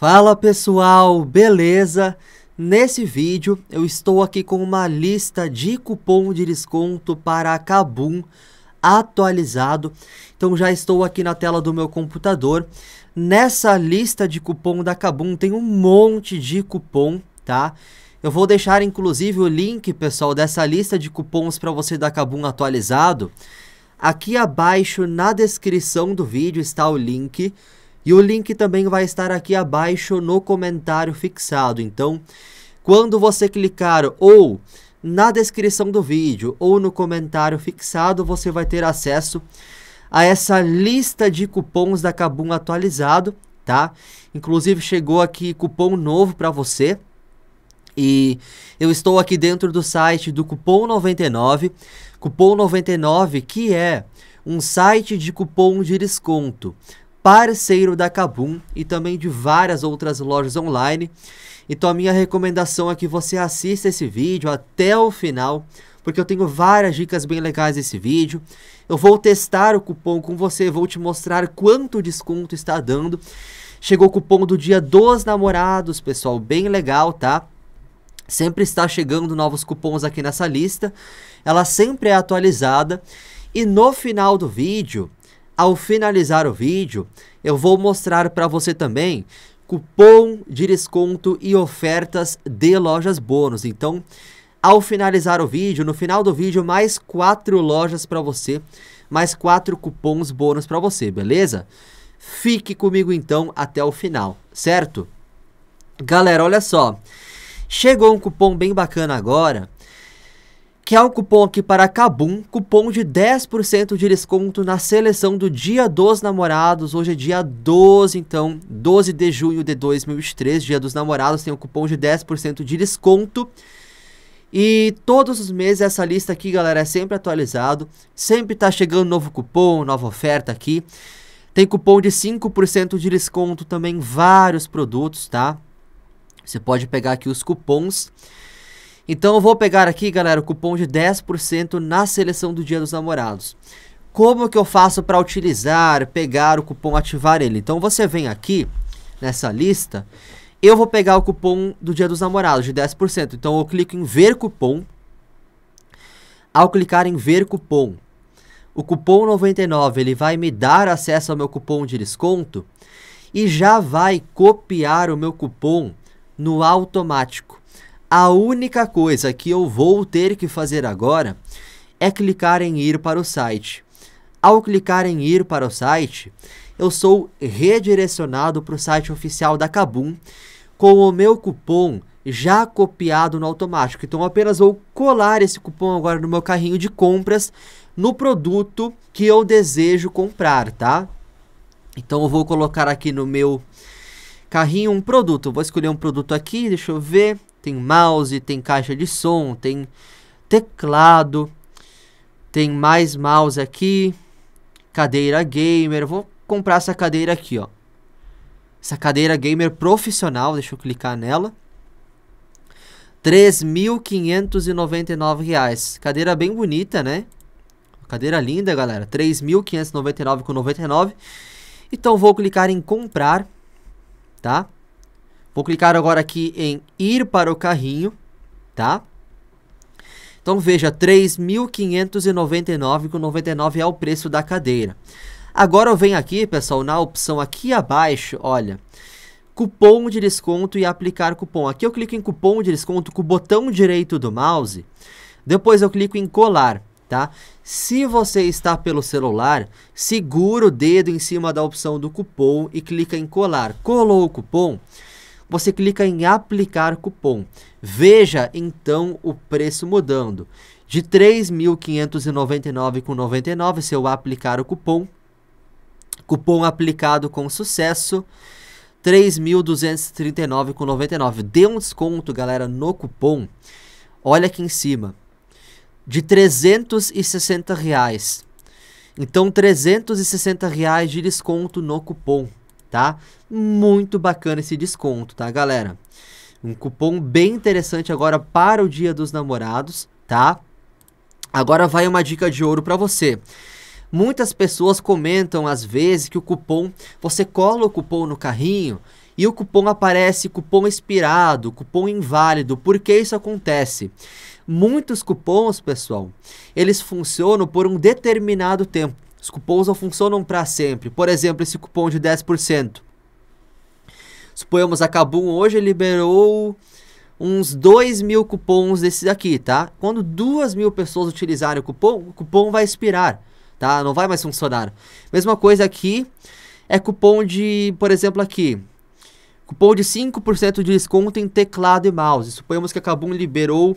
Fala pessoal, beleza? Nesse vídeo eu estou aqui com uma lista de cupom de desconto para a Kabum atualizado. Então já estou aqui na tela do meu computador. Nessa lista de cupom da Kabum tem um monte de cupom, tá? Eu vou deixar inclusive o link, pessoal, dessa lista de cupons para você da Kabum atualizado. Aqui abaixo na descrição do vídeo está o link. E o link também vai estar aqui abaixo no comentário fixado. Então, quando você clicar ou na descrição do vídeo ou no comentário fixado, você vai ter acesso a essa lista de cupons da Kabum atualizado, tá? Inclusive chegou aqui cupom novo para você. E eu estou aqui dentro do site do Cupom 99, Cupom 99 que é um site de cupom de desconto parceiro da Kabum e também de várias outras lojas online. Então a minha recomendação é que você assista esse vídeo até o final, porque eu tenho várias dicas bem legais nesse vídeo. Eu vou testar o cupom com você, vou te mostrar quanto desconto está dando. Chegou o cupom do dia dos namorados, pessoal, bem legal, tá? Sempre está chegando novos cupons aqui nessa lista, ela sempre é atualizada. E no final do vídeo, ao finalizar o vídeo, eu vou mostrar para você também cupom de desconto e ofertas de lojas bônus. Então, ao finalizar o vídeo, no final do vídeo, mais quatro lojas para você, mais quatro cupons bônus para você, beleza? Fique comigo então até o final, certo? Galera, olha só. Chegou um cupom bem bacana agora que é um cupom aqui para Cabum, cupom de 10% de desconto na seleção do Dia dos Namorados. Hoje é dia 12, então, 12 de junho de 2003, Dia dos Namorados, tem um cupom de 10% de desconto. E todos os meses essa lista aqui, galera, é sempre atualizado. Sempre tá chegando novo cupom, nova oferta aqui. Tem cupom de 5% de desconto também em vários produtos, tá? Você pode pegar aqui os cupons. Então eu vou pegar aqui, galera, o cupom de 10% na seleção do Dia dos Namorados. Como que eu faço para utilizar, pegar o cupom, ativar ele? Então você vem aqui nessa lista, eu vou pegar o cupom do Dia dos Namorados de 10%. Então eu clico em ver cupom. Ao clicar em ver cupom, o cupom 99 ele vai me dar acesso ao meu cupom de desconto e já vai copiar o meu cupom no automático. A única coisa que eu vou ter que fazer agora é clicar em ir para o site. Ao clicar em ir para o site, eu sou redirecionado para o site oficial da Kabum com o meu cupom já copiado no automático. Então apenas vou colar esse cupom agora no meu carrinho de compras no produto que eu desejo comprar, tá? Então eu vou colocar aqui no meu carrinho um produto. vou escolher um produto aqui, deixa eu ver tem mouse, tem caixa de som, tem teclado, tem mais mouse aqui, cadeira gamer. vou comprar essa cadeira aqui, ó. Essa cadeira gamer profissional, deixa eu clicar nela. R$ reais. Cadeira bem bonita, né? Cadeira linda, galera. R$ 3.599,99. Então vou clicar em comprar, tá? Vou clicar agora aqui em ir para o carrinho, tá? Então veja, 3.599,99 99 é o preço da cadeira. Agora eu venho aqui, pessoal, na opção aqui abaixo, olha, cupom de desconto e aplicar cupom. Aqui eu clico em cupom de desconto com o botão direito do mouse, depois eu clico em colar, tá? Se você está pelo celular, segura o dedo em cima da opção do cupom e clica em colar. Colou o cupom, você clica em aplicar cupom. Veja então o preço mudando. De 3.599,99, se eu aplicar o cupom, cupom aplicado com sucesso, 3.239,99. Dê um desconto, galera, no cupom. Olha aqui em cima. De 360 reais. Então, 360 reais de desconto no cupom tá? Muito bacana esse desconto, tá, galera? Um cupom bem interessante agora para o Dia dos Namorados, tá? Agora vai uma dica de ouro para você. Muitas pessoas comentam às vezes que o cupom, você cola o cupom no carrinho e o cupom aparece cupom expirado, cupom inválido. Por que isso acontece? Muitos cupons, pessoal, eles funcionam por um determinado tempo. Os cupons não funcionam para sempre. Por exemplo, esse cupom de 10%. Suponhamos a Kabum hoje liberou uns 2 mil cupons desses aqui, tá? Quando 2 mil pessoas utilizarem o cupom, o cupom vai expirar, tá? Não vai mais funcionar. Mesma coisa aqui, é cupom de, por exemplo, aqui. Cupom de 5% de desconto em teclado e mouse. Suponhamos que a Kabum liberou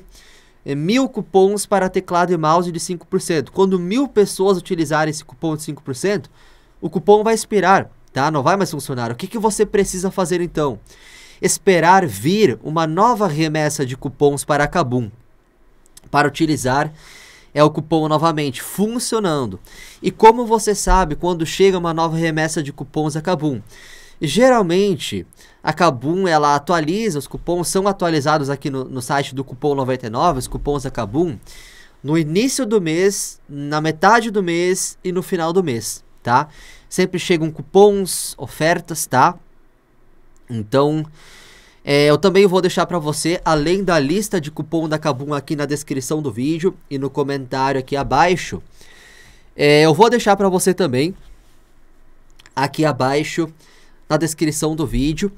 é mil cupons para teclado e mouse de 5%. Quando mil pessoas utilizarem esse cupom de 5%, o cupom vai expirar, tá? Não vai mais funcionar. O que, que você precisa fazer então? Esperar vir uma nova remessa de cupons para a Kabum. Para utilizar é o cupom novamente funcionando. E como você sabe, quando chega uma nova remessa de cupons a Kabum, geralmente a Kabum, ela atualiza, os cupons são atualizados aqui no, no site do Cupom 99, os cupons da Kabum, no início do mês, na metade do mês e no final do mês, tá? Sempre chegam cupons, ofertas, tá? Então, é, eu também vou deixar para você, além da lista de cupom da Kabum aqui na descrição do vídeo e no comentário aqui abaixo, é, eu vou deixar para você também, aqui abaixo, na descrição do vídeo.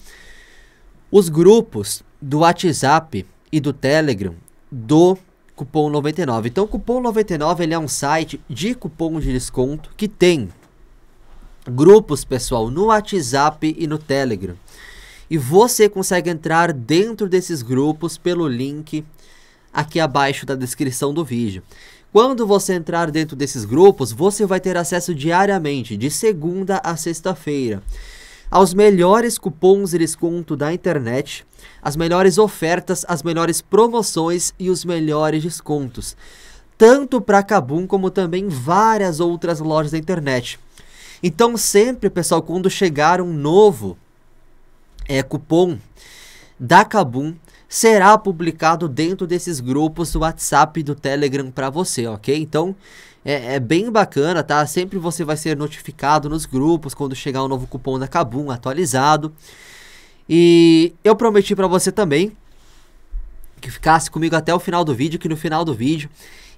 Os grupos do WhatsApp e do Telegram do Cupom 99. Então, o Cupom 99 ele é um site de cupom de desconto que tem grupos, pessoal, no WhatsApp e no Telegram. E você consegue entrar dentro desses grupos pelo link aqui abaixo da descrição do vídeo. Quando você entrar dentro desses grupos, você vai ter acesso diariamente, de segunda a sexta-feira aos melhores cupons e desconto da internet, as melhores ofertas, as melhores promoções e os melhores descontos, tanto para Kabum como também várias outras lojas da internet. Então sempre, pessoal, quando chegar um novo é, cupom da Kabum, será publicado dentro desses grupos do WhatsApp e do Telegram para você, ok? Então, é, é, bem bacana, tá? Sempre você vai ser notificado nos grupos quando chegar o um novo cupom da Kabum atualizado. E eu prometi para você também que ficasse comigo até o final do vídeo, que no final do vídeo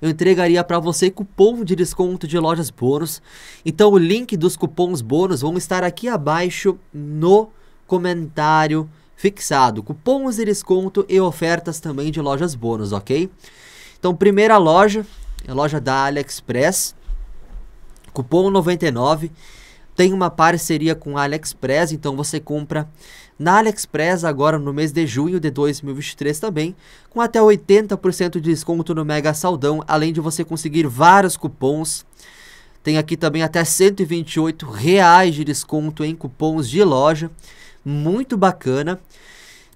eu entregaria para você cupom de desconto de lojas bônus. Então o link dos cupons bônus vão estar aqui abaixo no comentário fixado. Cupons de desconto e ofertas também de lojas bônus, ok? Então, primeira loja, é loja da AliExpress. Cupom 99 tem uma parceria com a AliExpress, então você compra na AliExpress agora no mês de junho de 2023 também, com até 80% de desconto no Mega Saldão, além de você conseguir vários cupons. Tem aqui também até 128 reais de desconto em cupons de loja, muito bacana.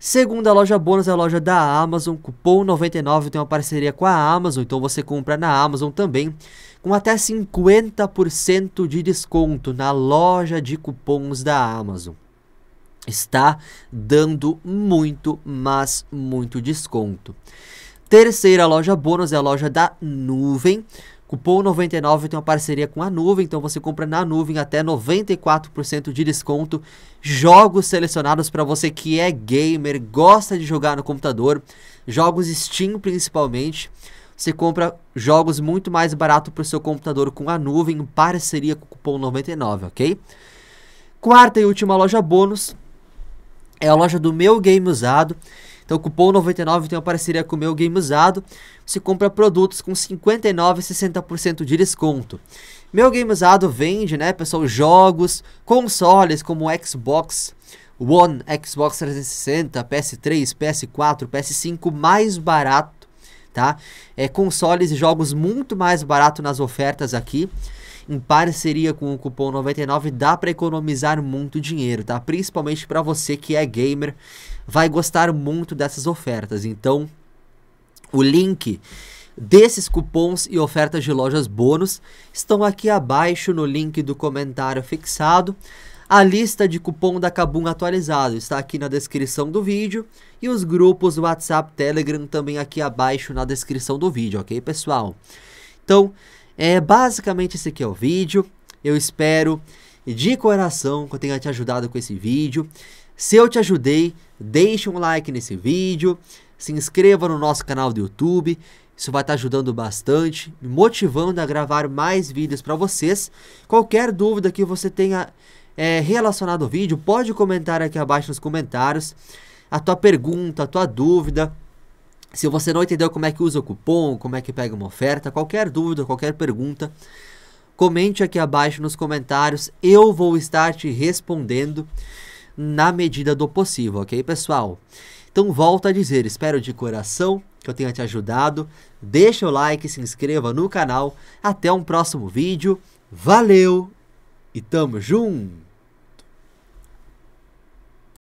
Segunda loja bônus é a loja da Amazon, cupom 99 tem uma parceria com a Amazon, então você compra na Amazon também com até 50% de desconto na loja de cupons da Amazon. Está dando muito, mas muito desconto. Terceira loja bônus é a loja da Nuvem. Cupom 99 tem uma parceria com a nuvem, então você compra na nuvem até 94% de desconto. Jogos selecionados para você que é gamer, gosta de jogar no computador, jogos Steam principalmente. Você compra jogos muito mais barato para o seu computador com a nuvem, em parceria com o cupom 99, ok? Quarta e última loja bônus é a loja do meu game usado. Então, cupom 99 tem uma parceria com o meu game usado. Você compra produtos com 59 e 60% de desconto. Meu game usado vende, né, pessoal, jogos, consoles como Xbox One, Xbox 360, PS3, PS4, PS5 mais barato, tá? É consoles e jogos muito mais barato nas ofertas aqui em parceria com o cupom 99, dá para economizar muito dinheiro, tá? Principalmente para você que é gamer, vai gostar muito dessas ofertas. Então, o link desses cupons e ofertas de lojas bônus estão aqui abaixo no link do comentário fixado. A lista de cupom da Kabum atualizado está aqui na descrição do vídeo e os grupos WhatsApp, Telegram também aqui abaixo na descrição do vídeo, ok, pessoal? Então, é basicamente esse aqui é o vídeo. Eu espero de coração que eu tenha te ajudado com esse vídeo. Se eu te ajudei, deixe um like nesse vídeo, se inscreva no nosso canal do YouTube. Isso vai estar ajudando bastante, me motivando a gravar mais vídeos para vocês. Qualquer dúvida que você tenha é, relacionado ao vídeo, pode comentar aqui abaixo nos comentários a tua pergunta, a tua dúvida. Se você não entendeu como é que usa o cupom, como é que pega uma oferta, qualquer dúvida, qualquer pergunta, comente aqui abaixo nos comentários. Eu vou estar te respondendo na medida do possível, ok, pessoal? Então, volto a dizer, espero de coração que eu tenha te ajudado. Deixa o like, se inscreva no canal. Até um próximo vídeo. Valeu e tamo junto!